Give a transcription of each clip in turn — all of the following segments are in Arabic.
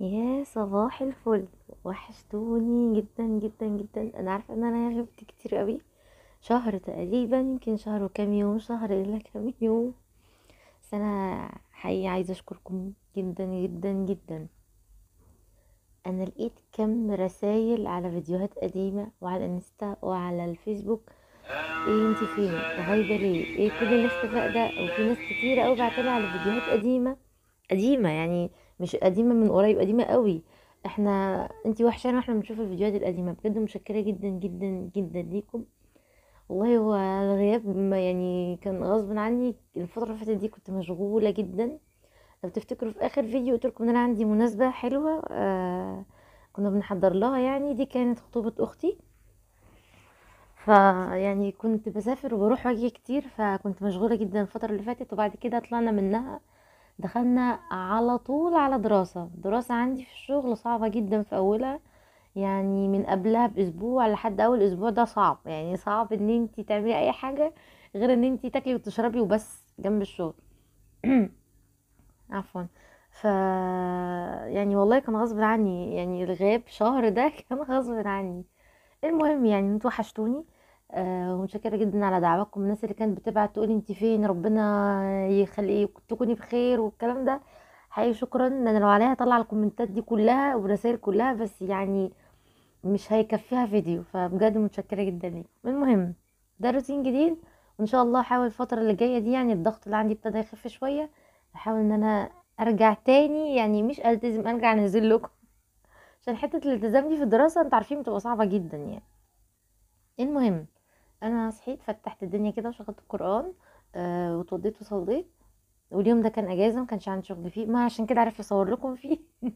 يا صباح الفل وحشتوني جدا جدا جدا انا عارفه ان انا غبت كتير قوي شهر تقريبا يمكن شهر وكام يوم شهر الا كام يوم بس انا حقيقي عايزه اشكركم جدا جدا جدا انا لقيت كم رسايل على فيديوهات قديمه وعلى انستا وعلى الفيسبوك ايه انت فين غايبه ليه ايه كل الاختفاء ده وفي ناس كتير قوي بعتلي على فيديوهات قديمه قديمه يعني مش قديمه من قريب قديمه قوي احنا انتي وحشة واحنا بنشوف الفيديوهات القديمه بجد متشكره جدا جدا جدا ليكم والله هو الغياب يعني كان غصب عني الفتره اللي فاتت دي كنت مشغوله جدا لو تفتكروا في اخر فيديو قلت لكم ان انا عندي مناسبه حلوه آه كنا بنحضر لها يعني دي كانت خطوبه اختي يعني كنت بسافر وبروح واجي كتير فكنت مشغوله جدا الفتره اللي فاتت وبعد كده طلعنا منها دخلنا على طول على دراسة دراسة عندي في الشغل صعبة جدا في أولها يعني من قبلها بأسبوع لحد أول أسبوع ده صعب يعني صعب إن انتي تعملي أي حاجة غير إن انتي تاكلي وتشربي وبس جنب الشغل عفوا ف يعني والله كان غصب عني يعني الغياب شهر ده كان غصب عني المهم يعني انتوا وحشتوني آه ومتشكره جدا على دعواتكم الناس اللي كانت بتبعت تقولي انت فين ربنا يخلي ايه، تكوني بخير والكلام ده حقيقي شكرا انا لو عليها هطلع الكومنتات دي كلها والرسائل كلها بس يعني مش هيكفيها فيديو فبجد متشكره جدا ليكم المهم ده روتين جديد وان شاء الله احاول الفتره اللي جايه دي يعني الضغط اللي عندي ابتدى يخف شويه احاول ان انا ارجع تاني يعني مش التزم ارجع انزل لكم عشان حته الالتزام دي في الدراسه انتوا عارفين بتبقى صعبه جدا يعني المهم انا صحيت فتحت الدنيا كده وشغلت القران آه وتوضيت وصليت واليوم ده كان اجازه ما كانش عندي شغل فيه ما عشان كده عارف اصور لكم فيه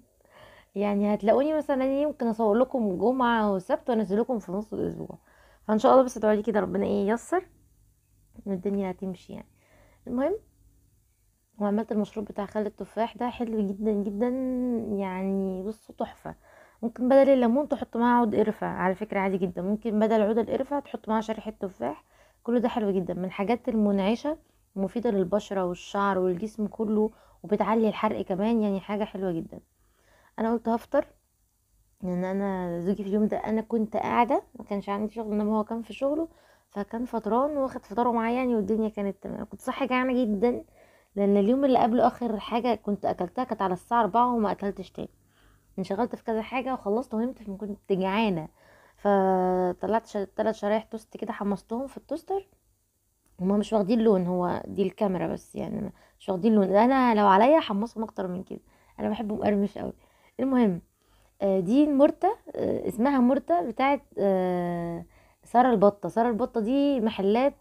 يعني هتلاقوني مثلا يمكن اصور لكم جمعه وسبت وانزل لكم في نص الاسبوع فان شاء الله بس ادعوا لي كده ربنا ايه ييسر ان الدنيا هتمشي يعني المهم وعملت المشروب بتاع خل التفاح ده حلو جدا جدا يعني بصوا تحفه ممكن بدل الليمون تحط معاه عود قرفة على فكرة عادي جدا ممكن بدل عود القرفة تحط معاه شريحة تفاح كل ده حلو جدا من الحاجات المنعشة مفيدة للبشرة والشعر والجسم كله وبتعلي الحرق كمان يعني حاجة حلوة جدا انا قلت هفطر لان يعني انا زوجي في اليوم ده انا كنت قاعدة ما كانش عندي شغل انما هو كان في شغله فكان فطران واخد فطاره معايا يعني والدنيا كانت تمام كنت صحي جعانة جدا لان اليوم اللي قبله اخر حاجة كنت اكلتها كانت على الساعة 4 وما اكلتش تاني انشغلت في كذا حاجه وخلصت ونمت كنت جعانه فطلعت ش... شرايح توست كده حمصتهم في التوستر هما مش واخدين لون هو دي الكاميرا بس يعني مش واخدين لون انا لو عليا حمصهم اكتر من كده انا بحبه مقرمش قوي المهم آه، دي مرتة آه، اسمها مرتة بتاعت آه، سارة البطة سارة البطة دي محلات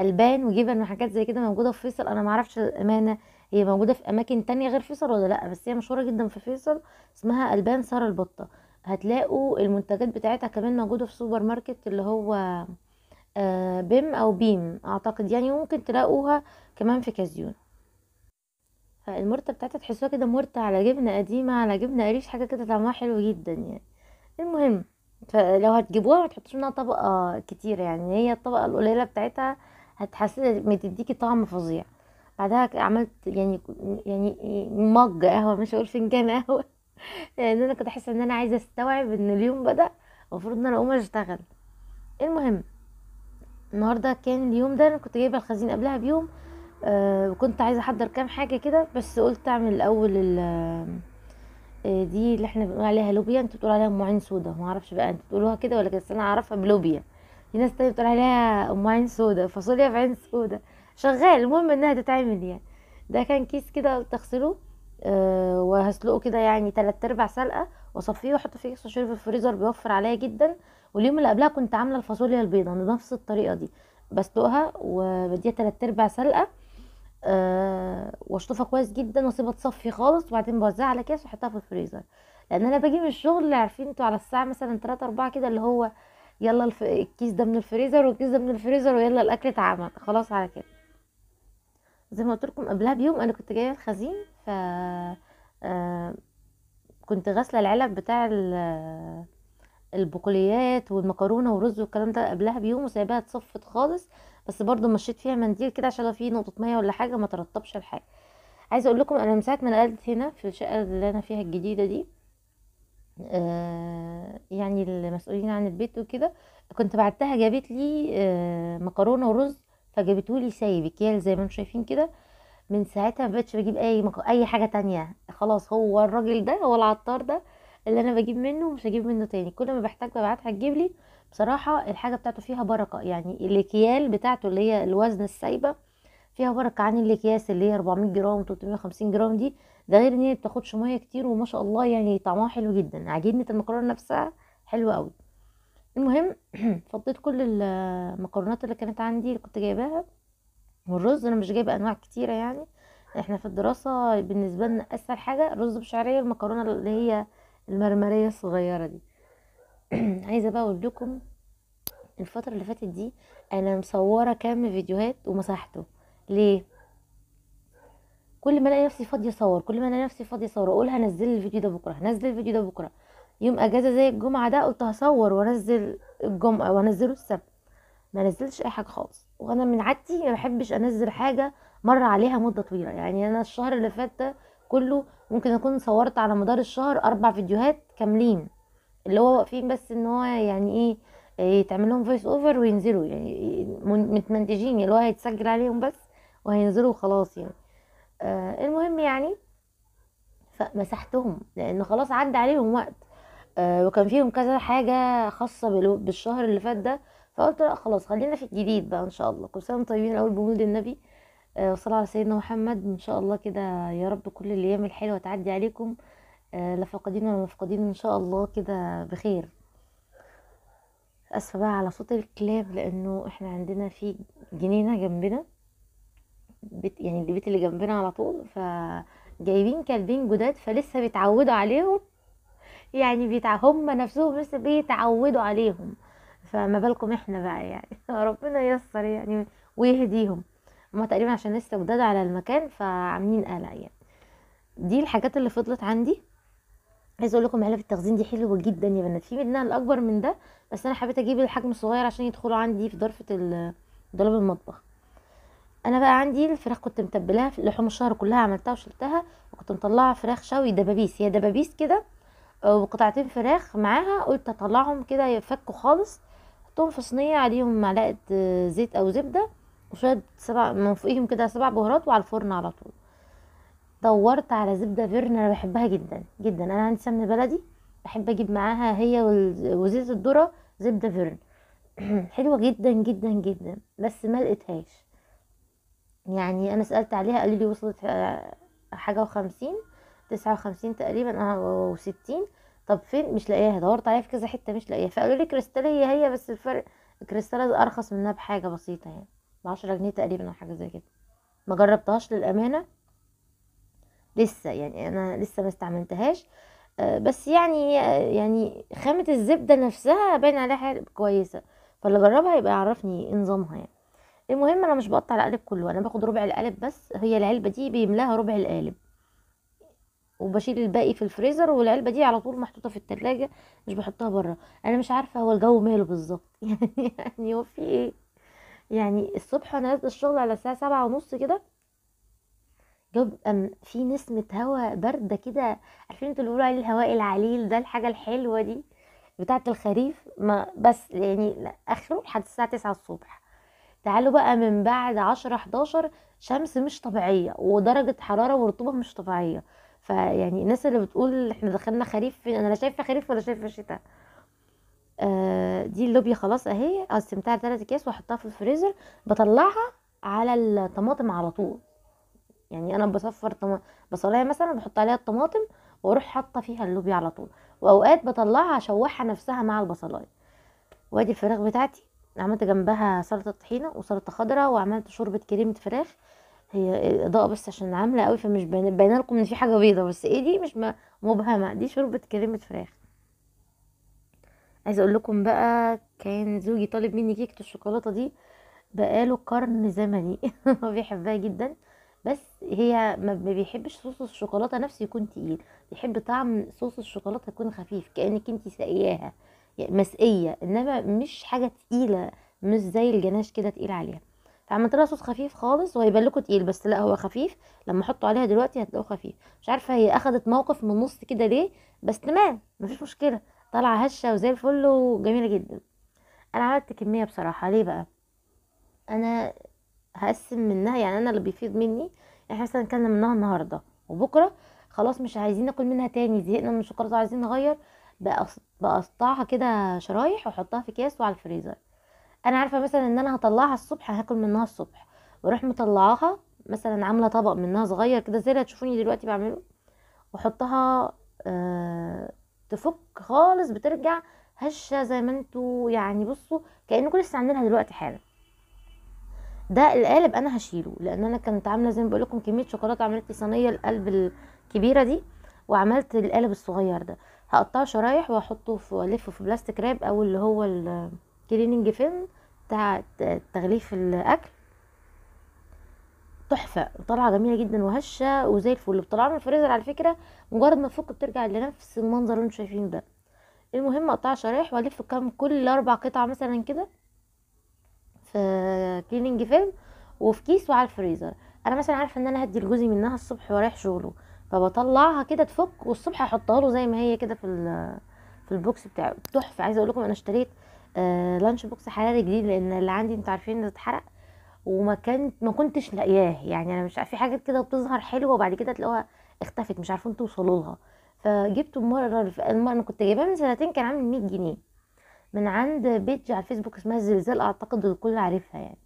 البان وجبن وحاجات زي كده موجودة في فيصل انا معرفش الامانة هي موجوده في اماكن تانية غير فيصل ولا لا بس هي مشهوره جدا في فيصل اسمها البان ساره البطه هتلاقوا المنتجات بتاعتها كمان موجوده في سوبر ماركت اللي هو آه، بيم او بيم اعتقد يعني ممكن تلاقوها كمان في كازيون فالمرتة بتاعتها تحسوها كده مرتة على جبنة قديمة على جبنة قريش حاجة كده طعمها حلو جدا يعني المهم فلو هتجيبوها ما تحطوش منها طبقة كتير يعني هي الطبقة القليلة بتاعتها هتحسن بتديكي طعم فظيع بعدها عملت يعني يعني مج قهوه مش هقول فنجان قهوه لان انا كنت احس ان انا عايزه استوعب ان اليوم بدا المفروض ان انا اقوم اشتغل المهم النهارده كان اليوم ده انا كنت جايبه الخزين قبلها بيوم آه وكنت عايزه احضر كام حاجه كده بس قلت اعمل الاول آه، دي اللي احنا بنقول عليها لوبيا انتوا بتقول عليها ام عين سودا ما اعرفش بقى انتوا بتقولوها كده ولا كده انا اعرفها بلوبيا في ناس تانية بتقول عليها ام عين سودا فاصوليا بعين سودا شغال المهم انها تتعمل يعني ده كان كيس كده تغسله أه وهسلقه كده يعني تلات ارباع سلقه واصفيه واحطه في كيس واشيله في الفريزر بيوفر عليا جدا واليوم اللي قبلها كنت عامله الفاصوليا البيضاء بنفس الطريقه دي بسلقها وبديها تلات ارباع سلقه أه واشطفها كويس جدا واسيبها تصفي خالص وبعدين بوزعها على كيس واحطها في الفريزر لان انا باجي من الشغل عارفين انتوا على الساعه مثلا 3 4 كده اللي هو يلا الكيس ده من الفريزر والكيس ده من الفريزر ويلا الاكل اتعمل خلاص على كده زي ما قلت لكم قبلها بيوم انا كنت جايه الخزين ف آه، كنت غاسله العلب بتاع البقوليات والمكرونه والرز والكلام ده قبلها بيوم وسايباها اتصفت خالص بس برضو مشيت فيها منديل كده عشان لو في نقطه ميه ولا حاجه ما ترطبش الحاجه عايزه اقول لكم انا من ساعه ما نقلت هنا في الشقه اللي انا فيها الجديده دي آه، يعني المسؤولين عن البيت وكده كنت بعتها جابت لي آه، مكرونه ورز فجابتهولي سايب اكيال زي ما انتم شايفين كده من ساعتها ما بقتش بجيب اي مك... اي حاجه تانية خلاص هو الراجل ده هو العطار ده اللي انا بجيب منه مش هجيب منه تاني كل ما بحتاج ببعت هتجيب لي بصراحه الحاجه بتاعته فيها بركه يعني الاكيال بتاعته اللي هي الوزن السايبه فيها بركه عن الاكياس اللي هي 400 جرام 350 جرام دي ده غير ان هي بتاخدش ميه كتير وما شاء الله يعني طعمها حلو جدا عجينه المكرونه نفسها حلوه قوي المهم فضيت كل المكرونات اللي كانت عندي اللي كنت جايباها والرز انا مش جايبه انواع كتيره يعني احنا في الدراسه بالنسبه لنا اسهل حاجه رز بشعريه المكرونه اللي هي المرمريه الصغيره دي عايزه بقى اقول لكم الفتره اللي فاتت دي انا مصوره كام فيديوهات ومسحته ليه كل ما الاقي نفسي فاضيه اصور كل ما الاقي نفسي فاضيه اصور اقول هنزل الفيديو ده بكره هنزل الفيديو ده بكره يوم اجازه زي الجمعه ده قلت هصور وانزل الجمعه وانزله السبت ما نزلتش اي حاجه خالص وانا من عادتي ما بحبش انزل حاجه مر عليها مده طويله يعني انا الشهر اللي فات ده كله ممكن اكون صورت على مدار الشهر اربع فيديوهات كاملين اللي هو واقفين بس ان هو يعني ايه آه، يتعمل لهم فويس اوفر وينزلوا يعني متمنتجين اللي هو هيتسجل عليهم بس وهينزلوا خلاص يعني آه المهم يعني فمسحتهم لان خلاص عدى عليهم وقت آه، وكان فيهم كذا حاجة خاصة بالشهر اللي فات ده فقلت لا خلاص خلينا في الجديد بقى ان شاء الله كل سنه طيبين اول بمولد النبي آه، وصلى على سيدنا محمد ان شاء الله كده يا رب كل الايام الحلوه تعدي عليكم آه، لا فاقدين ولا مفقودين ان شاء الله كده بخير اسفه بقى على صوت الكلاب لانه احنا عندنا في جنينه جنبنا بيت يعني البيت اللي جنبنا على طول فجايبين كلبين جداد فلسه بيتعودوا عليهم يعني بيتع... هم نفسهم لسه بيتعودوا عليهم فما بالكم احنا بقى يعني ربنا ييسر يعني ويهديهم هما تقريبا عشان لسه جداد على المكان فعاملين قلق يعني دي الحاجات اللي فضلت عندي عايزه اقول لكم علب التخزين دي حلوه جدا يا بنات في منها الاكبر من ده بس انا حبيت اجيب الحجم الصغير عشان يدخلوا عندي في درفة دولاب المطبخ انا بقى عندي الفراخ كنت متبلاها لحوم الشهر كلها عملتها وشلتها وكنت مطلعه فراخ شوي دبابيس هي دبابيس كده وقطعتين فراخ معاها قلت اطلعهم كده يفكوا خالص حطهم في صينيه عليهم معلقه آه، زيت او زبده وشويه سبع من فوقيهم كده سبع بهارات وعلى الفرن على طول دورت على زبده فيرن انا بحبها جدا جدا انا عندي سمن بلدي بحب اجيب معاها هي وزيت الذره زبده فيرن حلوه جدا جدا جدا بس ما لقيتهاش يعني انا سالت عليها قالوا لي وصلت آه، حاجه وخمسين تسعة وخمسين تقريبا اه وستين طب فين مش لاقيها دورت عليها في كذا حته مش لاقيها فقالوا لي كريستال هي هي بس الفرق الكريستال ارخص منها بحاجه بسيطه يعني بعشرة جنيه تقريبا او حاجه زي كده ما جربتهاش للامانه لسه يعني انا لسه ما استعملتهاش آه، بس يعني يعني خامة الزبدة نفسها باين عليها حاجة كويسة فاللي جربها يبقى يعرفني إيه نظامها يعني المهم انا مش بقطع القالب كله انا باخد ربع القالب بس هي العلبة دي بيملاها ربع القالب وبشيل الباقي في الفريزر والعلبه دي على طول محطوطه في التلاجة مش بحطها بره انا مش عارفه هو الجو ماله بالظبط يعني هو في ايه يعني الصبح انا نازله الشغل على الساعه سبعة ونص كده جو بيبقى في نسمه هواء بارده كده عارفين انتوا اللي بيقولوا عليه الهواء العليل ده الحاجه الحلوه دي بتاعه الخريف ما بس يعني اخره لحد الساعه تسعة الصبح تعالوا بقى من بعد عشرة حداشر شمس مش طبيعيه ودرجه حراره ورطوبه مش طبيعيه فيعني الناس اللي بتقول احنا دخلنا خريف فين انا لا شايفه خريف ولا شايفه شتاء آه دي اللوبيا خلاص اهي قسمتها آه، لثلاث اكياس واحطها في الفريزر بطلعها على الطماطم على طول يعني انا بصفر بصلايه مثلا بحط عليها الطماطم واروح حاطه فيها اللوبيا على طول واوقات بطلعها اشوحها نفسها مع البصلايه وادي الفراخ بتاعتي عملت جنبها سلطه طحينه وسلطه خضراء وعملت شوربه كريمه فراخ هي اضاءه بس عشان عامله قوي فمش باينه لكم ان في حاجه بيضه بس ايه دي مش مبهمه دي شوربه كريمه فراخ عايزه اقول لكم بقى كان زوجي طالب مني كيكه الشوكولاته دي بقاله قرن زمني هو بيحبها جدا بس هي ما بيحبش صوص الشوكولاته نفسه يكون تقيل بيحب طعم صوص الشوكولاته يكون خفيف كانك انت ساقياها يعني مسقيه انما مش حاجه تقيله مش زي الجناش كده تقيل عليها فعملت لها صوص خفيف خالص وهيبان لكم تقيل بس لا هو خفيف لما احطه عليها دلوقتي هتلاقوه خفيف مش عارفه هي اخدت موقف من النص كده ليه بس تمام مفيش مشكله طالعه هشه وزي الفل وجميله جدا انا عملت كميه بصراحه ليه بقى انا هقسم منها يعني انا اللي بيفيض مني احنا مثلا كنا منها النهارده وبكره خلاص مش عايزين ناكل منها تاني زهقنا من الشوكولاته وعايزين نغير بقطعها كده شرايح واحطها في اكياس وعلى الفريزر انا عارفه مثلا ان انا هطلعها الصبح هاكل منها الصبح واروح مطلعاها مثلا عامله طبق منها صغير كده زي اللي هتشوفوني دلوقتي بعمله واحطها آه تفك خالص بترجع هشه زي ما انتوا يعني بصوا كانكم لسه عاملينها دلوقتي حالا ده القالب انا هشيله لان انا كنت عامله زي ما بقول لكم كميه شوكولاته عملت لي صينيه القلب الكبيره دي وعملت القالب الصغير ده هقطعه شرايح واحطه في والفه في بلاستيك راب او اللي هو كليننج فيلم بتاع تغليف الاكل تحفه طالعه جميله جدا وهشه وزي الفل بتطلع من الفريزر على فكره مجرد ما تفك بترجع لنفس المنظر اللي انتم شايفينه ده المهم اقطع شرايح والف كام كل اربع قطع مثلا كده في كليننج فيلم وفي كيس وعلى الفريزر انا مثلا عارفه ان انا هدي لجوزي منها الصبح ورايح شغله فبطلعها كده تفك والصبح احطها له زي ما هي كده في في البوكس بتاعه تحفه عايزه اقول لكم انا اشتريت لانش بوكس حراري جديد لان اللي عندي انتوا عارفين انه اتحرق وما كانت ما كنتش لاقياه يعني انا مش عارفه في حاجات كده بتظهر حلوه وبعد كده تلاقوها اختفت مش عارفين توصلوا لها فجبته مره انا كنت جايباه من سنتين كان عامل 100 جنيه من عند بيج على الفيسبوك اسمها الزلزال اعتقد الكل عارفها يعني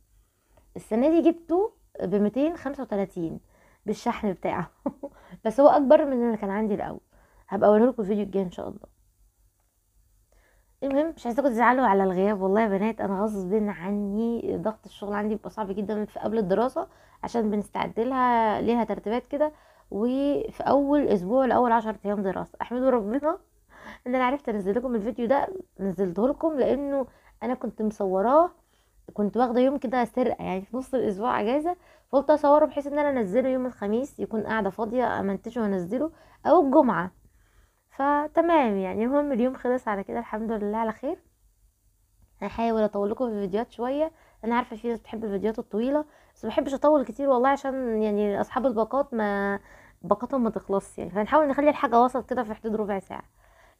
السنه دي جبته ب 235 بالشحن بتاعه بس هو اكبر من اللي كان عندي الاول هبقى لكم الفيديو الجاي ان شاء الله المهم مش عايزاكم تزعلوا على الغياب والله يا بنات انا غصب عني ضغط الشغل عندي بيبقى صعب جدا في قبل الدراسه عشان بنستعد لها ليها ترتيبات كده وفي اول اسبوع لاول عشر ايام دراسه احمدوا ربنا ان انا عرفت انزل لكم الفيديو ده نزلته لكم لانه انا كنت مصوراه كنت واخده يوم كده سرقه يعني في نص الاسبوع اجازه فقلت اصوره بحيث ان انا انزله يوم الخميس يكون قاعده فاضيه امنتجه وانزله او الجمعه فتمام يعني المهم اليوم خلص على كده الحمد لله على خير هحاول اطول لكم في الفيديوهات شويه انا عارفه في ناس بتحب الفيديوهات الطويله بس ما بحبش اطول كتير والله عشان يعني اصحاب الباقات ما باقاتهم ما تخلصش يعني فنحاول نخلي الحاجه وسط كده في حدود ربع ساعه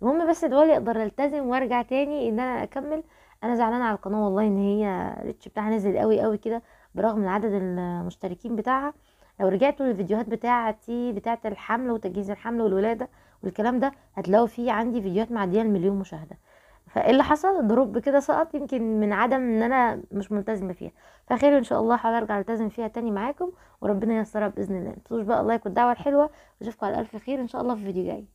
المهم بس دلوقتي اقدر التزم وارجع تاني ان انا اكمل انا زعلانه على القناه والله ان هي الريتش بتاعها نزل قوي قوي كده برغم عدد المشتركين بتاعها لو رجعتوا للفيديوهات بتاعتي بتاعه الحمل وتجهيز الحمل والولاده والكلام ده هتلاقوا فيه عندي فيديوهات معديه المليون مشاهده فايه اللي حصل دروب كده سقط يمكن من عدم ان انا مش ملتزمه فيها فخير ان شاء الله هرجع التزم فيها تاني معاكم وربنا ييسرها باذن الله متنسوش بقى اللايك والدعوه الحلوه واشوفكم على الف خير ان شاء الله في فيديو جاي